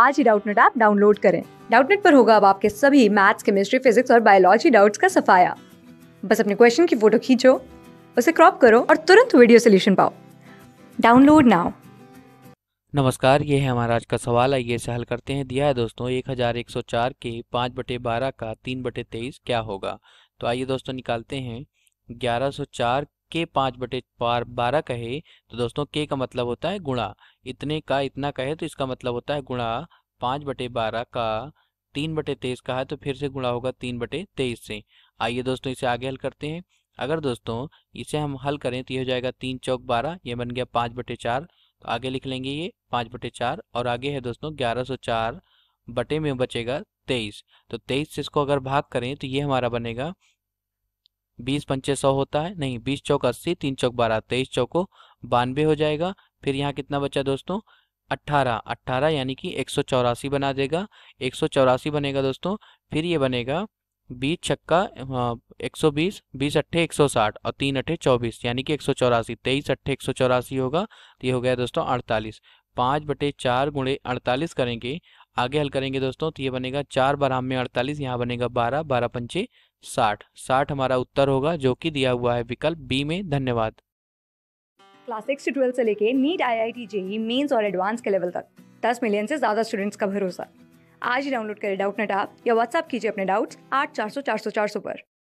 आज ही Doubtnut app download करें डाउटनेट पर होगा अब आपके सभी मैथ्स केमिस्ट्री फिजिक्स और बायोलॉजी डाउट्स का सफाया बस अपने क्वेश्चन की फोटो खींचो उसे क्रॉप करो और तुरंत वीडियो सोल्यूशन पाओ डाउनलोड नाउ नमस्कार ये है हमारा आज का सवाल आइए इसे हल करते हैं दिया है दोस्तों 1104 के 5 बटे बारह का 3 बटे तेईस क्या होगा तो आइए दोस्तों निकालते हैं 1104 के पांच बटे पार बारह कहे तो दोस्तों के का मतलब होता है गुणा इतने का इतना कहे तो इसका मतलब होता है गुणा पांच बटे बारह का तीन बटे तेईस का है तो फिर से गुणा होगा तीन बटे तेईस से आइए दोस्तों इसे आगे हल करते हैं अगर दोस्तों इसे हम हल करें तो ये हो जाएगा तीन चौक बारह ये बन गया पांच बटे चार तो आगे लिख लेंगे ये पांच बटे चार और आगे है दोस्तों ग्यारह सौ चार बटे में बचेगा तेईस तो तेईस से इसको अगर भाग करें तो ये हमारा बनेगा बीस पंचे सौ होता है नहीं बीस चौक अस्सी तीन चौक बारह तेईस चौको बानवे हो जाएगा फिर यहाँ कितना बचा दोस्तों अट्ठारह अट्ठारह यानी कि एक सौ चौरासी बना देगा एक सौ चौरासी बनेगा दोस्तों फिर ये बनेगा बीस छक्का हाँ, एक सौ बीस बीस अट्ठे एक सौ साठ और तीन अट्ठे चौबीस यानी कि एक सौ चौरासी तेईस अट्ठे एक सौ चौरासी होगा तो ये हो गया दोस्तों अड़तालीस पाँच बटे चार गुणे अड़तालीस करेंगे आगे हल करेंगे दोस्तों तो ये बनेगा चार बारह में अड़तालीस यहाँ बनेगा बारह बारह पंचे साठ साठ हमारा उत्तर होगा जो कि दिया हुआ है विकल्प बी में धन्यवाद क्लास सिक्स से ट्वेल्थ से लेके NEET I I T JEE mains और एडवांस के लेवल तक दस मिलियन से ज़्यादा स्टूडेंट्स का भरोसा आज ही डाउनलोड करें डाउट नेट आप या व्हाट्सअप कीजिए अपने डाउट्स आठ चार सौ चार सौ चार सौ पर